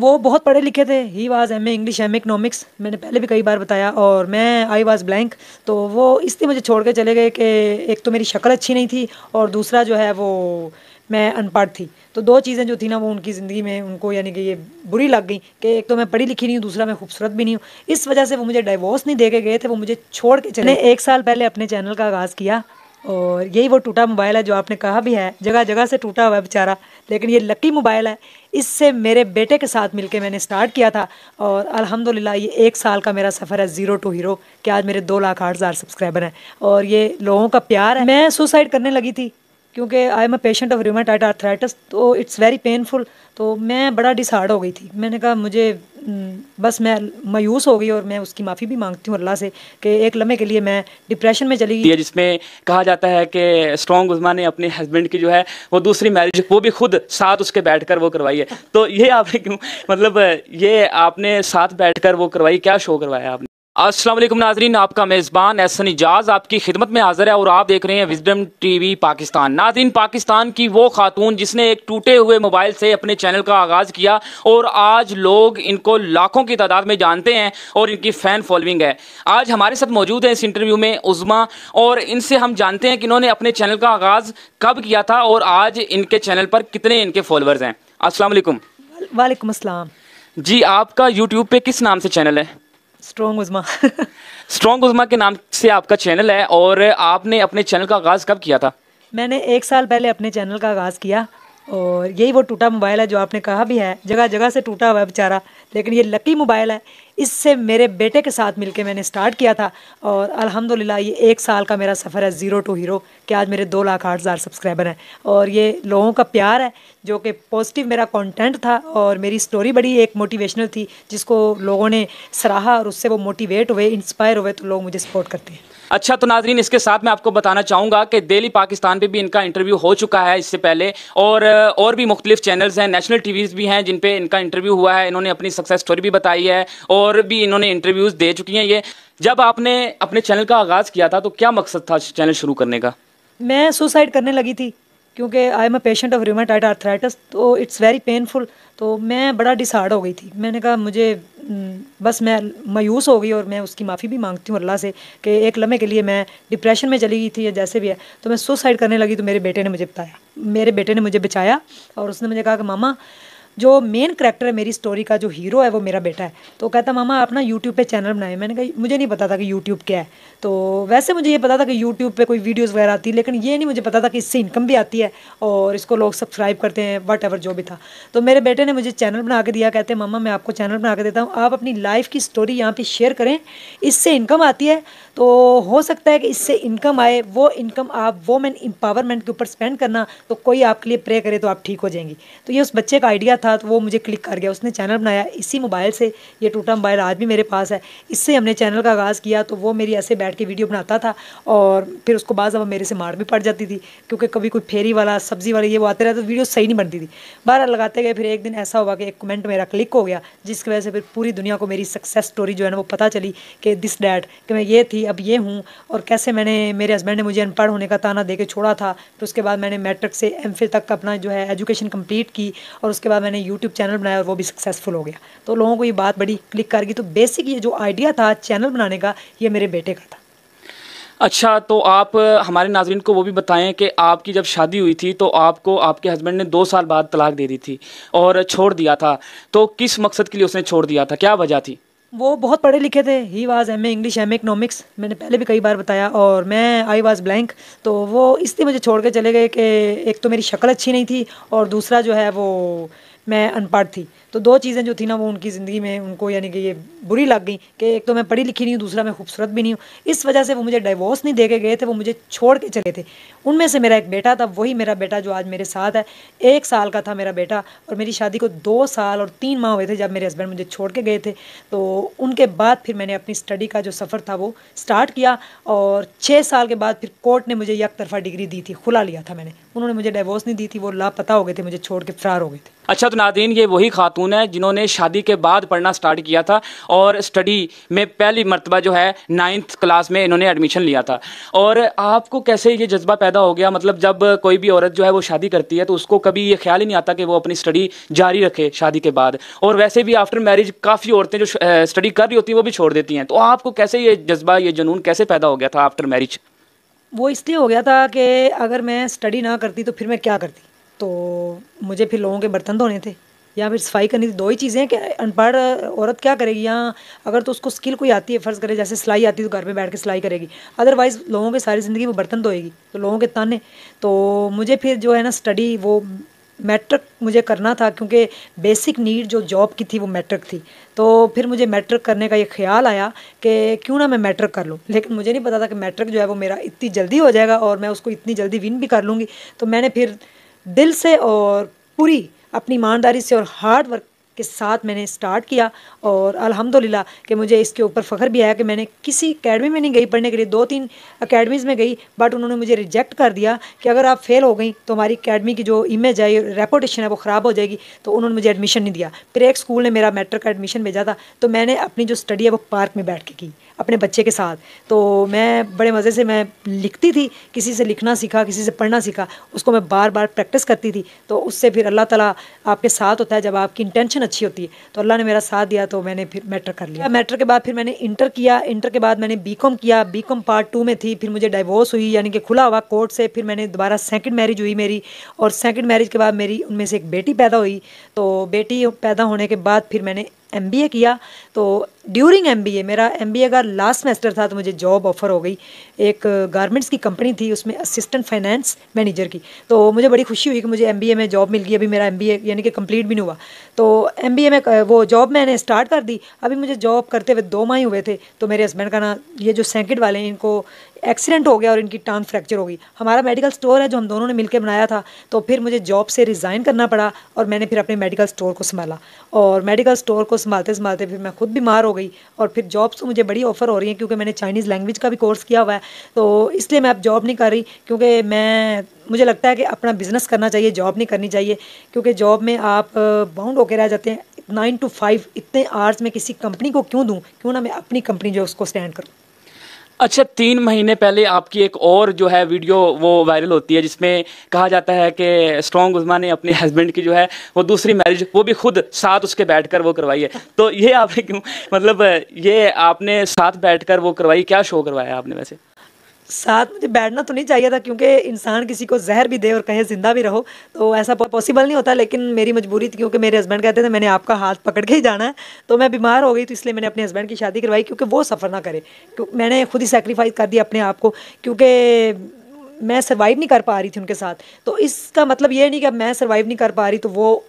वो बहुत पढ़े लिखे थे he was M A English M economics मैंने पहले भी कई बार बताया और मैं आई वाज ब्लैंक तो वो इसलिए मुझे छोड़ के चले गए कि एक तो मेरी शक्ल अच्छी नहीं थी और दूसरा जो है वो मैं अनपढ़ थी तो दो चीज़ें जो थी ना वो उनकी ज़िंदगी में उनको यानी कि ये बुरी लग गई कि एक तो मैं पढ़ी लिखी नहीं हूँ दूसरा मैं खूबसूरत भी नहीं हूँ इस वजह से वो मुझे डाइवोर्स नहीं दे के गए थे वो मुझे छोड़ के चले एक साल पहले अपने चैनल का आगाज़ किया और यही वो टूटा मोबाइल है जो आपने कहा भी है जगह जगह से टूटा हुआ है बेचारा लेकिन ये लकी मोबाइल है इससे मेरे बेटे के साथ मिलके मैंने स्टार्ट किया था और अल्हम्दुलिल्लाह ये एक साल का मेरा सफ़र है ज़ीरो टू हीरो कि आज मेरे दो लाख आठ हज़ार सब्सक्राइबर हैं और ये लोगों का प्यार है मैं सुसाइड करने लगी थी क्योंकि I am a patient of rheumatoid arthritis तो इट्स वेरी पेनफुल तो मैं बड़ा डिसहार्ड हो गई थी मैंने कहा मुझे हम्म। बस मैं मायूस हो गई और मैं उसकी माफ़ी भी मांगती हूँ अल्लाह से कि एक लम्हे के लिए मैं डिप्रेशन में चली गई जिसमें कहा जाता है कि स्ट्रॉन्ग उजमा ने अपने हस्बैंड की जो है वो दूसरी मैरिज वो भी खुद साथ उसके बैठ कर वो करवाई है तो ये आपने क्यों मतलब ये आपने साथ बैठ कर वो करवाई क्या शो करवाया आपने असलम नाजरीन आपका मेज़बान एहसन इजाज़ आपकी खिदमत में हाजिर है और आप देख रहे हैं विजडम टीवी पाकिस्तान नाजरीन पाकिस्तान की वो खातून जिसने एक टूटे हुए मोबाइल से अपने चैनल का आगाज़ किया और आज लोग इनको लाखों की तादाद में जानते हैं और इनकी फ़ैन फॉलोइंग है आज हमारे साथ मौजूद हैं इस इंटरव्यू में उज़मा और इनसे हम जानते हैं कि इन्होंने अपने चैनल का आगाज़ कब किया था और आज इनके चैनल पर कितने इनके फॉलोअर्स हैं असल वालेकुम असलम जी आपका यूट्यूब पर किस नाम से चैनल है स्ट्रॉन्ग उजमा स्ट्रॉन्ग उजमा के नाम से आपका चैनल है और आपने अपने चैनल का आगाज़ कब किया था मैंने एक साल पहले अपने चैनल का आगाज़ किया और यही वो टूटा मोबाइल है जो आपने कहा भी है जगह जगह से टूटा हुआ है बेचारा लेकिन ये लकी मोबाइल है इससे मेरे बेटे के साथ मिलके मैंने स्टार्ट किया था और अल्हम्दुलिल्लाह ये एक साल का मेरा सफ़र है ज़ीरो टू हीरो कि आज मेरे दो लाख आठ हज़ार सब्सक्राइबर हैं और ये लोगों का प्यार है जो कि पॉजिटिव मेरा कंटेंट था और मेरी स्टोरी बड़ी एक मोटिवेशनल थी जिसको लोगों ने सराहा और उससे वो मोटिवेट हुए इंस्पायर हुए तो लोग मुझे सपोर्ट करते हैं अच्छा तो नाजरीन इसके साथ मैं आपको बताना चाहूँगा कि डेली पाकिस्तान पे भी इनका इंटरव्यू हो चुका है इससे पहले और और भी मुख्तलिफ चैनल्स हैं नेशनल टीवीज़ भी हैं जिन पे इनका इंटरव्यू हुआ है इन्होंने अपनी सक्सेस स्टोरी भी बताई है और और भी इन्होंने इंटरव्यूज़ दे चुकी हैं ये जब आपने अपने चैनल का आगाज़ किया था तो क्या मकसद था चैनल शुरू करने का मैं सुसाइड करने लगी थी क्योंकि I am a patient of rheumatoid arthritis तो इट्स वेरी पेनफुल तो मैं बड़ा डिसार्ड हो गई थी मैंने कहा मुझे बस मैं मायूस हो गई और मैं उसकी माफ़ी भी मांगती हूँ अल्लाह से कि एक लम्हे के लिए मैं डिप्रेशन में चली गई थी या जैसे भी है तो मैं सुसाइड करने लगी तो मेरे बेटे ने मुझे बताया मेरे बेटे ने मुझे बचाया और उसने मुझे कहा कि मामा जो मेन करेक्टर है मेरी स्टोरी का जो हीरो है वो मेरा बेटा है तो कहता मामा आप ना यूट्यूब पे चैनल बनाए मैंने कहा मुझे नहीं पता था कि यूट्यूब क्या है तो वैसे मुझे ये पता था कि यूट्यूब पे कोई वीडियोस वगैरह आती है लेकिन ये नहीं मुझे पता था कि इससे इनकम भी आती है और इसको लोग सब्सक्राइब करते हैं वट एवर जो भी था तो मेरे बेटे ने मुझे चैनल बना के दिया कहते हैं मामा मैं आपको चैनल बना के देता हूँ आप अपनी लाइफ की स्टोरी यहाँ पर शेयर करें इससे इनकम आती है तो हो सकता है कि इससे इनकम आए वो इनकम आप वोमेन एम्पावरमेंट के ऊपर स्पेंड करना तो कोई आपके लिए प्रे करे तो आप ठीक हो जाएंगी तो ये उस बच्चे का आइडिया था तो वो मुझे क्लिक कर गया उसने चैनल बनाया इसी मोबाइल से ये टूटा मोबाइल आज भी मेरे पास है इससे हमने चैनल का आगाज़ किया तो वो मेरी ऐसे बैठ के वीडियो बनाता था और फिर उसको बाद मेरे से मार भी पड़ जाती थी क्योंकि कभी कोई फेरी वाला सब्ज़ी वाला ये वो आते रहते तो वीडियो सही नहीं बनती थी बारह लगाते गए फिर एक दिन ऐसा हुआ कि एक कमेंट मेरा क्लिक हो गया जिसकी वजह से फिर पूरी दुनिया को मेरी सक्सेस स्टोरी जो है ना वो पता चली कि दिस डैट कि मैं ये थी अब ये हूँ और कैसे मैंने मेरे हस्बैंड ने मुझे अनपढ़ होने का ताना दे के छोड़ा था फिर तो उसके बाद मैंने मैट्रिक से एम तक अपना जो है एजुकेशन कम्प्लीट की और उसके बाद मैंने मैंने यूट्यूब चैनल बनाया और वो भी सक्सेसफुल हो गया तो लोगों को ये बात बड़ी क्लिक कर गई तो बेसिक ये जो आइडिया था चैनल बनाने का ये मेरे बेटे का था अच्छा तो आप हमारे नाजरन को वो भी बताएं कि आपकी जब शादी हुई थी तो आपको आपके हस्बैंड ने दो साल बाद तलाक दे दी थी और छोड़ दिया था तो किस मकसद के लिए उसने छोड़ दिया था क्या वजह थी वो बहुत पढ़े लिखे थे he was M A English M A economics मैंने पहले भी कई बार बताया और मैं आई वाज ब्लैंक तो वो इसलिए मुझे छोड़ के चले गए कि एक तो मेरी शक्ल अच्छी नहीं थी और दूसरा जो है वो मैं अनपढ़ थी तो दो चीज़ें जो थी ना वो उनकी ज़िंदगी में उनको यानी कि ये बुरी लग गई कि एक तो मैं पढ़ी लिखी नहीं हूँ दूसरा मैं खूबसूरत भी नहीं हूँ इस वजह से वो मुझे डाइवोर्स नहीं दे के गए थे वो मुझे छोड़ के चले थे उनमें से मेरा एक बेटा था वही मेरा बेटा जो आज मेरे साथ है एक साल का था मेरा बेटा और मेरी शादी को दो साल और तीन माह हुए थे जब मेरे हस्बैंड मुझे छोड़ के गए थे तो उनके बाद फिर मैंने अपनी स्टडी का जो सफ़र था वो स्टार्ट किया और छः साल के बाद फिर कोर्ट ने मुझे एक तरफा डिग्री दी थी खुला लिया था मैंने उन्होंने मुझे डाइवोर्स नहीं दी थी वो लापता हो गए थे मुझे छोड़ के फरार हो गए थे अच्छा तो नादीन ये वही खातून ख़ातून है जिन्होंने शादी के बाद पढ़ना स्टार्ट किया था और स्टडी में पहली मरतबा जो है नाइन्थ क्लास में इन्होंने एडमिशन लिया था और आपको कैसे ये जज्बा पैदा हो गया मतलब जब कोई भी औरत जो है वो शादी करती है तो उसको कभी ये ख्याल ही नहीं आता कि वो अपनी स्टडी जारी रखे शादी के बाद और वैसे भी आफ्टर मैरिज काफ़ी औरतें जो स्टडी कर रही होती हैं वो भी छोड़ देती हैं तो आपको कैसे ये जज्बा ये जुनून कैसे पैदा हो गया था आफ्टर मैरिज वो इसलिए हो गया था कि अगर मैं स्टडी ना करती तो फिर मैं क्या करती तो मुझे फिर लोगों के बर्तन धोने थे या फिर सफाई करनी दो ही चीज़ें हैं कि अनपढ़ औरत क्या करेगी या अगर तो उसको स्किल कोई आती है फ़र्ज़ करे जैसे सिलाई आती है तो घर में बैठ के सिलाई करेगी अदरवाइज़ लोगों की सारी ज़िंदगी वो बर्तन धोएगी तो, तो लोगों के ताने तो मुझे फिर जो है ना स्टडी वो मैट्रिक मुझे करना था क्योंकि बेसिक नीड जो जॉब की थी वो मैट्रिक थी तो फिर मुझे मैट्रिक करने का ये ख्याल आया कि क्यों ना मैं मैट्रिक कर लूँ लेकिन मुझे नहीं पता था कि मैट्रिक जो है वो मेरा इतनी जल्दी हो जाएगा और मैं उसको इतनी जल्दी विन भी कर लूँगी तो मैंने फिर दिल से और पूरी अपनी ईमानदारी से और हार्ड वर्क के साथ मैंने स्टार्ट किया और अल्हम्दुलिल्लाह कि मुझे इसके ऊपर फ़ख्र भी आया कि मैंने किसी अकेडमी में नहीं गई पढ़ने के लिए दो तीन अकेडमीज़ में गई बट उन्होंने मुझे रिजेक्ट कर दिया कि अगर आप फेल हो गई तो हमारी अकेडमी की जो इमेज है रेपोटेशन है वो ख़राब हो जाएगी तो उन्होंने मुझे एडमिशन नहीं दिया फिर एक स्कूल ने मेरा मैट्रिक का एडमिशन भेजा था तो मैंने अपनी जो स्टडी है वो पार्क में बैठ के की अपने बच्चे के साथ तो मैं बड़े मज़े से मैं लिखती थी किसी से लिखना सीखा किसी से पढ़ना सीखा उसको मैं बार बार प्रैक्टिस करती थी तो उससे फिर अल्लाह ताला आपके साथ होता है जब आपकी इंटेंशन अच्छी होती है तो अल्लाह ने मेरा साथ दिया तो मैंने फिर मैटर कर लिया मैटर के बाद फिर मैंने इंटर किया इंटर के बाद मैंने बी किया बी पार्ट टू में थी फिर मुझे डाइवोर्स हुई यानी कि खुला हुआ कोर्ट से फिर मैंने दोबारा सेकेंड मैरिज हुई मेरी और सेकेंड मैरिज के बाद मेरी उनमें से एक बेटी पैदा हुई तो बेटी पैदा होने के बाद फिर मैंने एम किया तो ड्यूरिंग एम मेरा एम का लास्ट सेमेस्टर था तो मुझे जॉब ऑफ़र हो गई एक गारमेंट्स की कंपनी थी उसमें असिस्टेंट फाइनेंस मैनेजर की तो मुझे बड़ी खुशी हुई कि मुझे एम में जॉब मिल गई अभी मेरा एम यानी कि कम्प्लीट भी नहीं हुआ तो एम में वो जॉब मैंने स्टार्ट कर दी अभी मुझे जॉब करते हुए दो माह हुए थे तो मेरे हस्बैंड का ना ये जो सेंकिड वाले हैं इनको एक्सीडेंट हो गया और इनकी टांग फ्रैक्चर हो गई हमारा मेडिकल स्टोर है जो हम दोनों ने मिलकर बनाया था तो फिर मुझे जॉब से रिज़ाइन करना पड़ा और मैंने फिर अपने मेडिकल स्टोर को संभाला और मेडिकल स्टोर को संभालते संभालते फिर मैं खुद बीमार हो गई और फिर जॉब्स तो मुझे बड़ी ऑफ़र हो रही है क्योंकि मैंने चाइनीज़ लैंग्वेज का भी कोर्स किया हुआ है तो इसलिए मैं अब जॉब नहीं कर रही क्योंकि मैं मुझे लगता है कि अपना बिज़नेस करना चाहिए जॉब नहीं करनी चाहिए क्योंकि जॉब में आप बाउंड होकर रह जाते हैं नाइन टू फाइव इतने आवर्स में किसी कंपनी को क्यों दूँ क्यों ना मैं अपनी कंपनी जो उसको स्टैंड करूँ अच्छा तीन महीने पहले आपकी एक और जो है वीडियो वो वायरल होती है जिसमें कहा जाता है कि स्ट्रॉन्ग उजमा ने अपने हस्बैंड की जो है वो दूसरी मैरिज वो भी खुद साथ उसके बैठकर वो करवाई है तो ये आपने क्यों मतलब ये आपने साथ बैठकर वो करवाई क्या शो करवाया आपने वैसे साथ मुझे बैठना तो नहीं चाहिए था क्योंकि इंसान किसी को जहर भी दे और कहे ज़िंदा भी रहो तो ऐसा पॉसिबल नहीं होता लेकिन मेरी मजबूरी थी क्योंकि मेरे हस्बैंड कहते थे मैंने आपका हाथ पकड़ के ही जाना है तो मैं बीमार हो गई तो इसलिए मैंने अपने हस्बैंड की शादी करवाई क्योंकि वो सफ़र ना करे मैंने खुद ही सेक्रीफाइस कर दिया अपने आप को क्योंकि मैं सर्वाइव नहीं कर पा रही थी उनके साथ तो इसका मतलब ये नहीं कि अब मैं सर्वाइव नहीं कर पा रही तो वो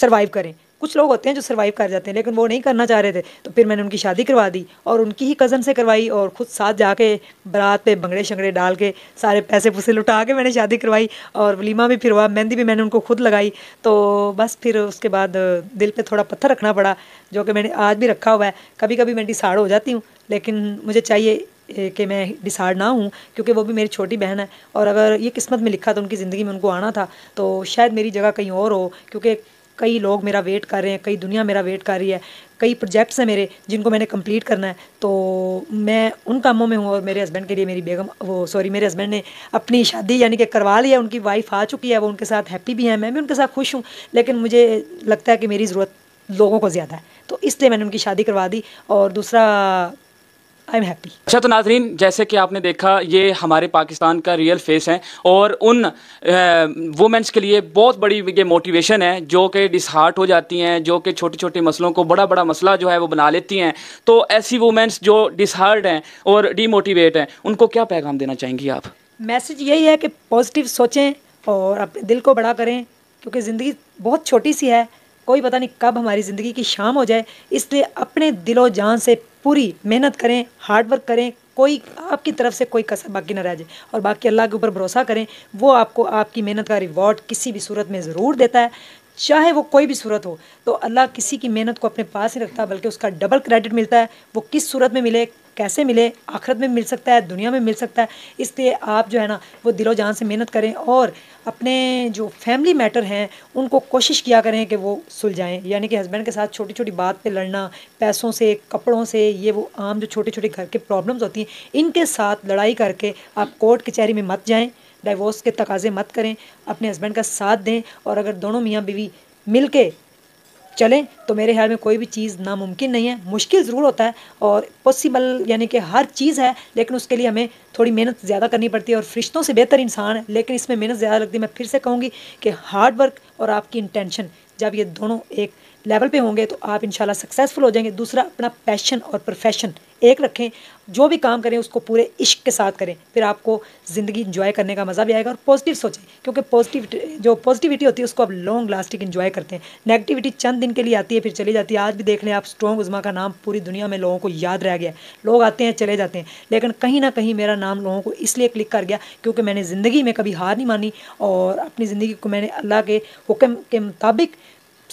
सर्वाइव करें कुछ लोग होते हैं जो सर्वाइव कर जाते हैं लेकिन वो नहीं करना चाह रहे थे तो फिर मैंने उनकी शादी करवा दी और उनकी ही कज़न से करवाई और खुद साथ जाके बारात पे बंगड़े शंगड़े डाल के सारे पैसे पुसे लुटा के मैंने शादी करवाई और वलीमा भी फिर हुआ मेहंदी भी मैंने उनको खुद लगाई तो बस फिर उसके बाद दिल पर थोड़ा पत्थर रखना पड़ा जो कि मैंने आज भी रखा हुआ है कभी कभी मैं डिसाड़ हो जाती हूँ लेकिन मुझे चाहिए कि मैं डिसाइड ना हूँ क्योंकि वो भी मेरी छोटी बहन है और अगर ये किस्मत में लिखा तो उनकी ज़िंदगी में उनको आना था तो शायद मेरी जगह कहीं और हो क्योंकि कई लोग मेरा वेट कर रहे हैं कई दुनिया मेरा वेट कर रही है कई प्रोजेक्ट्स हैं मेरे जिनको मैंने कंप्लीट करना है तो मैं उन कामों में हूँ और मेरे हस्बैंड के लिए मेरी बेगम वो सॉरी मेरे हस्बैंड ने अपनी शादी यानी कि करवा लिया उनकी वाइफ आ चुकी है वो उनके साथ हैप्पी भी हैं मैं भी उनके साथ खुश हूँ लेकिन मुझे लगता है कि मेरी ज़रूरत लोगों को ज़्यादा है तो इसलिए मैंने उनकी शादी करवा दी और दूसरा आई एम हैप्पी अच्छा तो नाजरीन जैसे कि आपने देखा ये हमारे पाकिस्तान का रियल फेस है और उन वुमेंस के लिए बहुत बड़ी ये मोटिवेशन है जो कि डिसहार्ट हो जाती हैं जो कि छोटे छोटे मसलों को बड़ा बड़ा मसला जो है वो बना लेती हैं तो ऐसी वुमेंस जो डिसहार्ट हैं और डीमोटिवेट हैं उनको क्या पैगाम देना चाहेंगी आप मैसेज यही है कि पॉजिटिव सोचें और अपने दिल को बड़ा करें क्योंकि ज़िंदगी बहुत छोटी सी है कोई पता नहीं कब हमारी ज़िंदगी की शाम हो जाए इसलिए अपने दिलो जान से पूरी मेहनत करें हार्डवर्क करें कोई आपकी तरफ से कोई कसर बाकी ना रह जाए और बाकी अल्लाह के ऊपर भरोसा करें वो आपको आपकी मेहनत का रिवॉर्ड किसी भी सूरत में ज़रूर देता है चाहे वो कोई भी सूरत हो तो अल्लाह किसी की मेहनत को अपने पास ही रखता है बल्कि उसका डबल क्रेडिट मिलता है वो किस सूरत में मिले कैसे मिले आखिरत में मिल सकता है दुनिया में मिल सकता है इसलिए आप जो है ना वो दिलो जान से मेहनत करें और अपने जो फैमिली मैटर हैं उनको कोशिश किया करें कि वो सुलझाएं यानी कि हस्बैंड के साथ छोटी छोटी बात पे लड़ना पैसों से कपड़ों से ये वो आम जो छोटे छोटे घर के प्रॉब्लम्स होती हैं इनके साथ लड़ाई करके आप कोर्ट कचहरी में मत जाएँ डाइवोर्स के तकाजे मत करें अपने हस्बैंड का साथ दें और अगर दोनों मियाँ बीवी मिल के चलें तो मेरे ख्याल में कोई भी चीज़ नामुमकिन नहीं है मुश्किल ज़रूर होता है और पॉसिबल यानी कि हर चीज़ है लेकिन उसके लिए हमें थोड़ी मेहनत ज़्यादा करनी पड़ती है और फरिश्तों से बेहतर इंसान है लेकिन इसमें मेहनत ज़्यादा लगती है मैं फिर से कहूँगी कि हार्ड वर्क और आपकी इंटेंशन जब ये दोनों एक लेवल पे होंगे तो आप इनशाला सक्सेसफुल हो जाएंगे दूसरा अपना पैशन और प्रोफेशन एक रखें जो भी काम करें उसको पूरे इश्क के साथ करें फिर आपको ज़िंदगी इंजॉय करने का मज़ा भी आएगा और पॉजिटिव सोचें क्योंकि पॉजिटिव जो पॉजिटिविटी होती है उसको आप लॉन्ग लास्टिंग इंजॉय करते हैं नेगेटिविटी चंद दिन के लिए आती है फिर चली जाती है आज भी देख लें आप स्ट्रॉन्ग उज़मा का नाम पूरी दुनिया में लोगों को याद रह गया लोग आते हैं चले जाते हैं लेकिन कहीं ना कहीं मेरा नाम लोगों को इसलिए क्लिक कर गया क्योंकि मैंने ज़िंदगी में कभी हार नहीं मानी और अपनी ज़िंदगी को मैंने अल्लाह के हुक्म के मुताबिक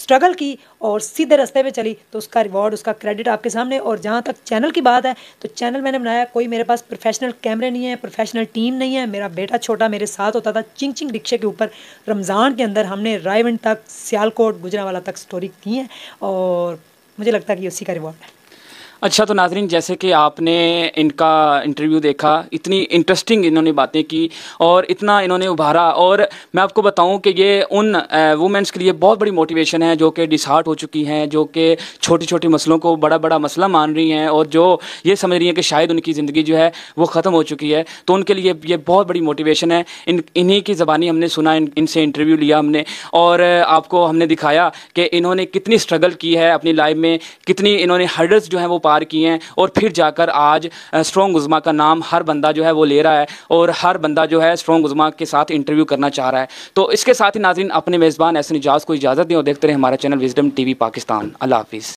स्ट्रगल की और सीधे रास्ते पे चली तो उसका रिवॉर्ड उसका क्रेडिट आपके सामने और जहाँ तक चैनल की बात है तो चैनल मैंने बनाया कोई मेरे पास प्रोफेशनल कैमरे नहीं है प्रोफेशनल टीम नहीं है मेरा बेटा छोटा मेरे साथ होता था चिंग चिंग रिक्शे के ऊपर रमज़ान के अंदर हमने रायवंड तक सियालकोट गुजरावाला तक स्टोरी की है और मुझे लगता है कि उसी का रिवॉर्ड है अच्छा तो नाजरीन जैसे कि आपने इनका इंटरव्यू देखा इतनी इंटरेस्टिंग इन्होंने बातें की और इतना इन्होंने उभारा और मैं आपको बताऊं कि ये उन वुमेंस के लिए बहुत बड़ी मोटिवेशन है जो कि डिसहार्ट हो चुकी हैं जो कि छोटे छोटे मसलों को बड़ा बड़ा मसला मान रही हैं और जो ये समझ रही हैं कि शायद उनकी ज़िंदगी जो है वो ख़त्म हो चुकी है तो उनके लिए ये बहुत बड़ी मोटिवेशन है इन इन्हीं की ज़बानी हमने सुना इनसे इंटरव्यू लिया हमने और आपको हमने दिखाया कि इन्होंने कितनी स्ट्रगल की है अपनी लाइफ में कितनी इन्होंने हर्डल्स जो हैं वो पार किए हैं और फिर जाकर आज स्ट्रॉन्ग उज़मा का नाम हर बंदा जो है वो ले रहा है और हर बंदा जो है स्ट्रॉन्ग उज़मा के साथ इंटरव्यू करना चाह रहा है तो इसके साथ ही नाजरन अपने मेज़बान ऐसे निजाज को इजाज़त दें और देखते रहे हमारा channel wisdom T Pakistan Allah हाफिज़